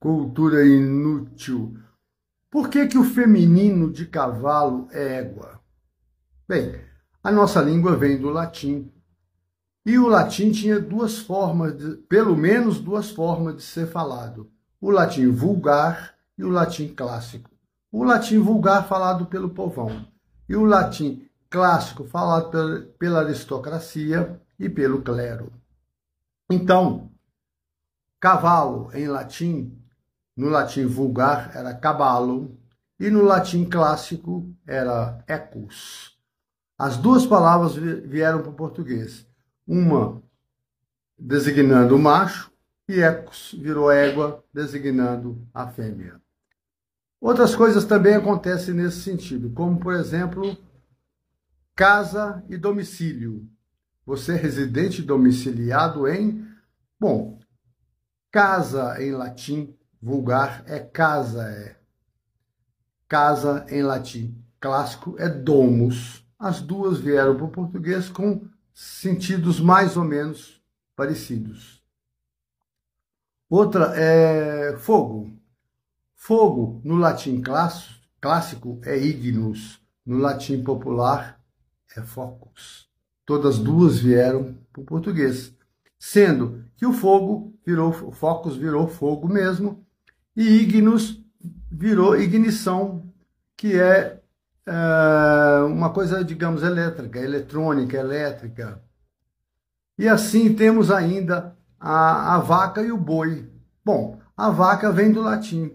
cultura inútil. Por que, que o feminino de cavalo é égua? Bem, a nossa língua vem do latim. E o latim tinha duas formas, de, pelo menos duas formas de ser falado: o latim vulgar e o latim clássico. O latim vulgar falado pelo povão e o latim clássico falado pela, pela aristocracia e pelo clero. Então, cavalo em latim no latim vulgar era cabalo e no latim clássico era ecus. As duas palavras vieram para o português. Uma designando o macho e ecus virou égua, designando a fêmea. Outras coisas também acontecem nesse sentido, como, por exemplo, casa e domicílio. Você é residente domiciliado em. Bom, casa em latim vulgar é casa, é. Casa em latim clássico é domus. As duas vieram para o português com sentidos mais ou menos parecidos. Outra é fogo. Fogo no latim clássico é ignus, no latim popular é focus. Todas duas vieram para o português, sendo que o fogo virou focus virou fogo mesmo e ignus virou ignição, que é, é uma coisa, digamos, elétrica, eletrônica, elétrica. E assim temos ainda a, a vaca e o boi. Bom, a vaca vem do latim,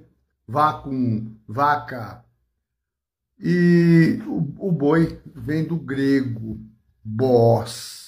vacum, vaca. E o, o boi vem do grego, bos.